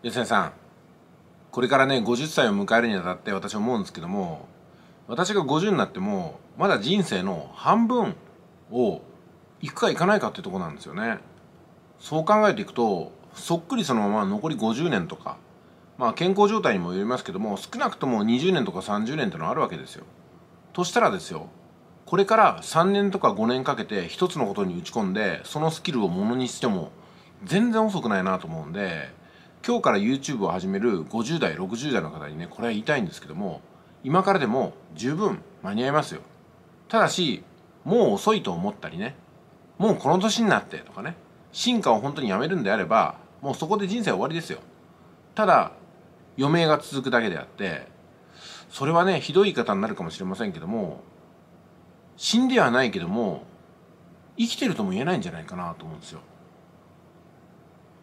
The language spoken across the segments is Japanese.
吉谷さんこれからね50歳を迎えるにあたって私思うんですけども私が50になってもまだ人生の半分を行くか行かないかっていうとこなんですよねそう考えていくとそっくりそのまま残り50年とかまあ健康状態にもよりますけども少なくとも20年とか30年ってのはあるわけですよとしたらですよこれから3年とか5年かけて一つのことに打ち込んでそのスキルをものにしても全然遅くないなと思うんで今日から YouTube を始める50代60代の方にねこれは言いたいんですけども今からでも十分間に合いますよただしもう遅いと思ったりねもうこの年になってとかね進化を本当にやめるんであればもうそこで人生終わりですよただ余命が続くだけであってそれはねひどい言い方になるかもしれませんけども死んではないけども生きてるとも言えないんじゃないかなと思うんですよ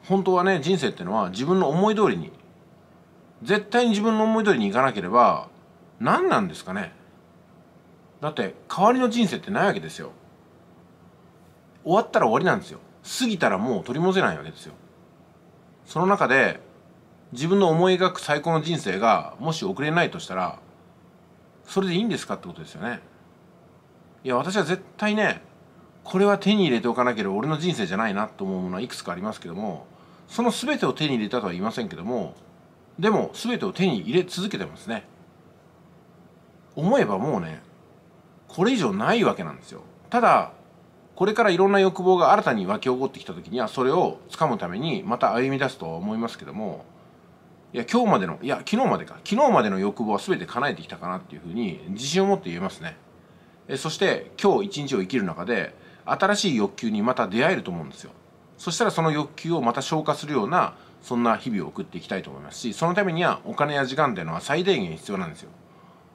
本当はね人生ってのは自分の思い通りに絶対に自分の思い通りにいかなければ何なんですかねだって代わりの人生ってないわけですよ終わったら終わりなんですよ過ぎたらもう取り戻せないわけですよその中で自分の思い描く最高の人生がもし遅れないとしたらそれでいいんですかってことですよねいや私は絶対ねこれは手に入れておかなければ俺の人生じゃないなと思うものはいくつかありますけどもその全てを手に入れたとは言いませんけどもでも全てを手に入れ続けてますね思えばもうねこれ以上ないわけなんですよただこれからいろんな欲望が新たに湧き起こってきた時にはそれを掴むためにまた歩み出すとは思いますけどもいや今日までのいや昨日までか昨日までの欲望は全て叶えてきたかなっていうふうに自信を持って言えますねそして今日一日を生きる中で新しい欲求にまた出会えると思うんですよそしたらその欲求をまた消化するようなそんな日々を送っていきたいと思いますしそのためにはお金や時間っていうのは最低限必要なんですよ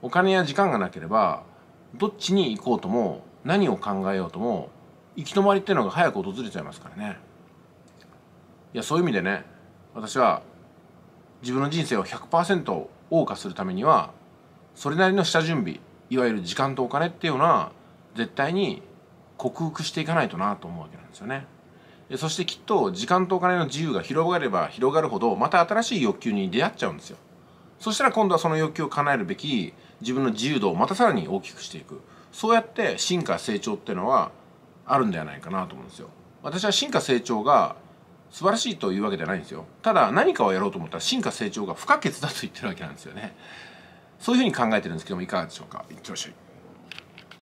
お金や時間がなければどっちに行こうとも何を考えようとも行き止まりっていうのが早く訪れちゃいますからねいやそういう意味でね私は自分の人生を100%謳歌するためにはそれなりの下準備いわゆる時間とお金っていうのは絶対に克服していかないとなと思うわけなんですよね。そしてきっと時間とお金の自由が広がれば広がるほどまた新しい欲求に出会っちゃうんですよそしたら今度はその欲求を叶えるべき自分の自由度をまたさらに大きくしていくそうやって進化成長っていうのはあるんではないかなと思うんですよ私は進化成長が素晴らしいというわけではないんですよただ何かをやろうと思ったら進化成長が不可欠だと言ってるわけなんですよねそういうふうに考えてるんですけどもいかがでしょうかいってらっしゃい